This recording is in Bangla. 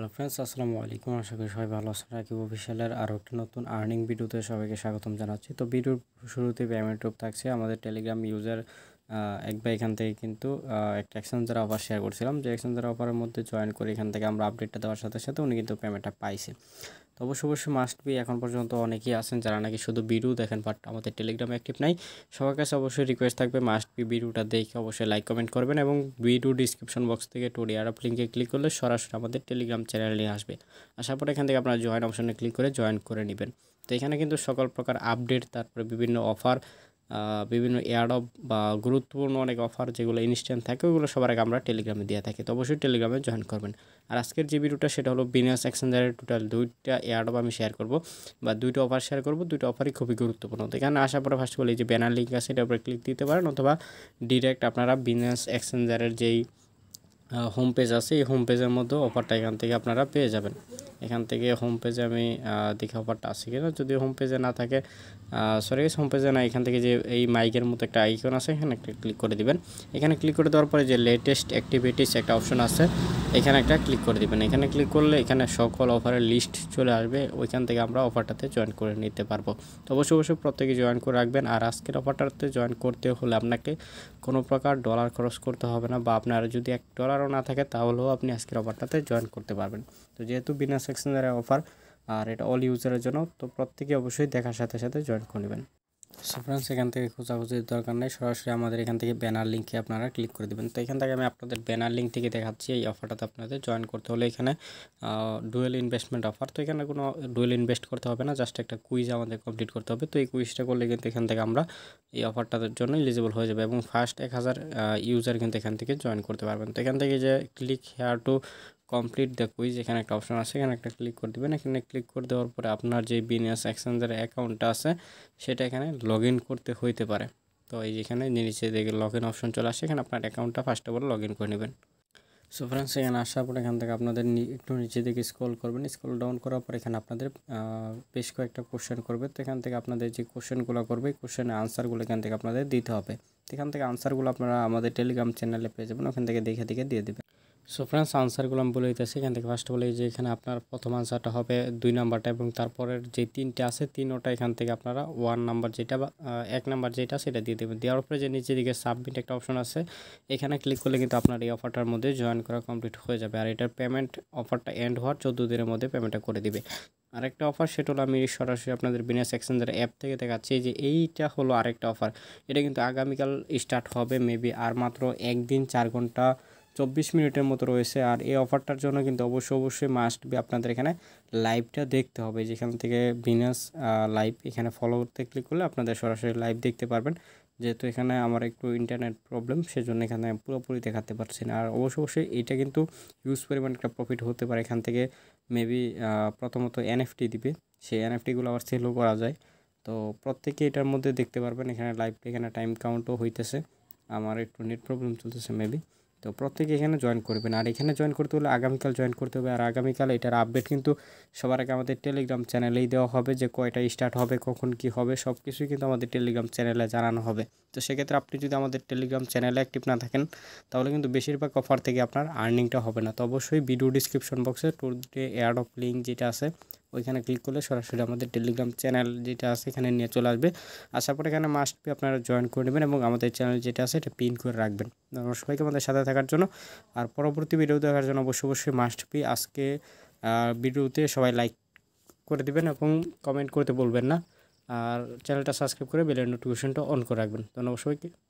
হ্যালো ফ্রেন্ডস আসসালামু আলাইকুম আশা করি সবাই ভালো আছেন রাকিব অফিসিয়ালের আরও একটি নতুন আর্নিং ভিডিওতে সবাইকে স্বাগতম জানাচ্ছি তো ভিডিওর শুরুতে পেমেন্ট রূপ থাকছে আমাদের টেলিগ্রাম ইউজার একবার এখান থেকে কিন্তু একটা এক্সচেঞ্জের অফার শেয়ার করছিলাম যে এক্সচেঞ্জের অফারের মধ্যে জয়েন করে এখান থেকে আমরা আপডেটটা দেওয়ার সাথে সাথে উনি কিন্তু পেমেন্টটা পাইছে তো অবশ্য অবশ্যই মাস্ট বি এখন পর্যন্ত অনেকেই আছেন যারা নাকি শুধু বিরু দেখেন বাট আমাদের টেলিগ্রাম অ্যাক্টিভ নাই সবার কাছে অবশ্যই রিকোয়েস্ট থাকবে মাস্ট বি বিরুটা দেখে অবশ্যই লাইক কমেন্ট করবেন এবং বিরু ডিসক্রিপশন বক্স থেকে ডি আর লিঙ্কে ক্লিক করলে সরাসরি আমাদের টেলিগ্রাম চ্যানেলে আসবে আসার পরে এখান থেকে আপনারা জয়েন অপশনে ক্লিক করে জয়েন করে নেবেন তো এখানে কিন্তু সকল প্রকার আপডেট তারপরে বিভিন্ন অফার বিভিন্ন এয়ার অফ বা গুরুত্বপূর্ণ অনেক অফার যেগুলো ইনস্ট্যান্ট থাকে ওগুলো সবার আগে আমরা টেলিগ্রামে দিয়ে থাকি তো অবশ্যই টেলিগ্রামে জয়েন করবেন আর আজকের যে ভিডিওটা সেটা হলো বিনাস এক্সেঞ্জারের টোটাল দুইটা এয়ার আমি শেয়ার করব বা দুইটা অফার শেয়ার করব দুটো অফারই খুবই গুরুত্বপূর্ণ তো এখানে আসার পরে ফার্স্ট বলি যে ব্যানার লিঙ্ক আছে এটার উপরে ক্লিক দিতে পারেন অথবা ডিরেক্ট আপনারা বিনাস এক্সচেঞ্জারের যেই হোম পেজ আছে এই হোম পেজের মধ্যে অফারটা এখান থেকে আপনারা পেয়ে যাবেন এখান থেকে হোম পেজে আমি দেখে অফারটা আছে কিনা যদি হোম পেজে না থাকে সরি হোম পেজে না এখান থেকে যে এই মাইকের মতো একটা আইকন আছে এখানে একটা ক্লিক করে দিবেন এখানে ক্লিক করে দেওয়ার পরে যে লেটেস্ট অ্যাক্টিভিটিস একটা অপশন আছে এখানে একটা ক্লিক করে দিবেন এখানে ক্লিক করলে এখানে সকল অফারের লিস্ট চলে আসবে ওইখান থেকে আমরা অফারটাতে জয়েন করে নিতে পারবো তো অবশ্যই অবশ্যই প্রত্যেকে জয়েন করে রাখবেন আর আজকের অফারটাতে জয়েন করতে হলে আপনাকে কোনো প্রকার ডলার খরচ করতে হবে না বা আপনার যদি এক ডলারও না থাকে তাহলেও আপনি আজকের অফারটাতে জয়েন করতে পারবেন তো যেহেতু বিনা সেকশনের অফার আর এটা অল ইউজারের জন্য তো প্রত্যেকে অবশ্যই দেখার সাথে সাথে জয়েন করে নেবেন সো ফ্রেন্ডস এখান থেকে খোঁজাখুঁজির দরকার নেই সরাসরি আমাদের এখান থেকে ব্যানার লিঙ্কে আপনারা ক্লিক করে দেবেন তো এখান থেকে আমি আপনাদের ব্যানার লিঙ্ক থেকে দেখাচ্ছি এই অফারটাতে আপনাদের জয়েন করতে হলে এখানে ডুয়েল ইনভেস্টমেন্ট অফার তো এখানে কোনো ডুয়েল ইনভেস্ট করতে হবে না জাস্ট একটা কুইজ আমাদের কমপ্লিট করতে হবে তো এই কুইজটা করলে কিন্তু এখান থেকে আমরা এই অফারটার জন্য এলিজিবল হয়ে যাবে এবং ফার্স্ট এক হাজার ইউজার কিন্তু এখান থেকে জয়েন করতে পারবেন তো এখান থেকে যে click here to complete the quiz এখানে একটা অপশন আছে এখানে একটা ক্লিক করে দেবেন এখানে ক্লিক করে দেওয়ার পরে আপনার যে বিনিয়াস এক্সচেঞ্জের অ্যাকাউন্টটা আছে সেটা এখানে লগ করতে হইতে পারে তো এই যেখানে নিচে দেখে লগ ইন অপশন চলে আসে এখানে আপনার অ্যাকাউন্টটা first of all log in করে নেবেন সো ফ্রেন্ডস এখানে আসার পর এখান থেকে আপনাদের একটু নিচে দিকে স্ক্রল করবেন স্ক্রল ডাউন করার পর এখানে আপনাদের বেশ কয়েকটা কোশ্চেন করবে তো এখান থেকে আপনাদের যে কোশ্চেনগুলো করবে কোশ্চেনের আনসারগুলো এখান থেকে আপনাদের দিতে হবে এখান থেকে আনসারগুলো আপনারা আমাদের টেলিগ্রাম চ্যানেলে পেয়ে যাবেন ওখান থেকে দেখে দেখে দিয়ে দেবেন সো ফ্রেন্ডস আনসারগুলো আমি বলে দিতেছি এখান থেকে ফার্স্ট বলি যে এখানে আপনার প্রথম আনসারটা হবে দুই নাম্বারটা এবং তারপরের যে তিনটে আছে ওটা এখান থেকে আপনারা ওয়ান নাম্বার যেটা বা এক নাম্বার যেটা সেটা দিয়ে দেবেন দেওয়ার পরে যে নিচে দিকে সাবমিট একটা অপশন আছে এখানে ক্লিক করলে কিন্তু আপনার এই অফারটার মধ্যে জয়েন করা কমপ্লিট হয়ে যাবে আর এটার পেমেন্ট অফারটা এন্ড হওয়ার চোদ্দো দিনের মধ্যে পেমেন্টটা করে দিবে আরেকটা অফার সেটা হলো আমি সরাসরি আপনাদের বিনাস এক্সচেঞ্জের অ্যাপ থেকে দেখাচ্ছি যে এইটা হলো আরেকটা অফার এটা কিন্তু আগামীকাল স্টার্ট হবে মেবি আর মাত্র একদিন চার ঘন্টা চব্বিশ মিনিটের মতো রয়েছে আর এই অফারটার জন্য কিন্তু অবশ্যই অবশ্যই মাস্ট বি আপনাদের এখানে লাইভটা দেখতে হবে যেখান থেকে বিনাস লাইভ এখানে ফলো করতে ক্লিক করলে আপনাদের সরাসরি লাইভ দেখতে পারবেন যেহেতু এখানে আমার একটু ইন্টারনেট প্রবলেম সেজন্য এখানে পুরোপুরি দেখাতে পারছি না আর অবশ্য অবশ্যই এটা কিন্তু ইউজ পরিমাণ একটা প্রফিট হতে পারে এখান থেকে মেবি প্রথমত এনএফটি দিবে সেই এনএফটিগুলো আবার সেলও করা যায় তো প্রত্যেকে এটার মধ্যে দেখতে পারবেন এখানে লাইভ এখানে টাইম কাউন্টও হইতেছে আমার একটু নেট প্রবলেম চলতেছে মেবি তো প্রত্যেকে এখানে জয়েন করবেন আর এখানে জয়েন করতে হলে আগামীকাল জয়েন করতে হবে আর আগামীকাল এটার আপডেট কিন্তু সবার আগে আমাদের টেলিগ্রাম চ্যানেলেই দেওয়া হবে যে কয়টা স্টার্ট হবে কখন কি হবে সব কিছুই কিন্তু আমাদের টেলিগ্রাম চ্যানেলে জানানো হবে তো সেক্ষেত্রে আপনি যদি আমাদের টেলিগ্রাম চ্যানেলে অ্যাক্টিভ না থাকেন তাহলে কিন্তু বেশিরভাগ অফার থেকে আপনার আর্নিংটা হবে না তো অবশ্যই ভিডিও ডিসক্রিপশন বক্সে টুর ডে অফ লিঙ্ক যেটা আছে ওইখানে ক্লিক করলে সরাসরি আমাদের টেলিগ্রাম চ্যানেল যেটা আছে এখানে নিয়ে চলে আসবে আসার পর এখানে মাস্ট পে আপনারা জয়েন করে নেবেন এবং আমাদের চ্যানেল যেটা আছে এটা পিন করে রাখবেন সবাইকে আমাদের সাথে থাকার জন্য আর পরবর্তী ভিডিও দেখার জন্য অবশ্যই অবশ্যই মাস্ট পে আজকে ভিডিওতে সবাই লাইক করে দেবেন এবং কমেন্ট করতে বলবেন না আর চ্যানেলটা সাবস্ক্রাইব করে বেলের নোটিফিকেশনটা অন করে রাখবেন ধন্যবাদ সবাইকে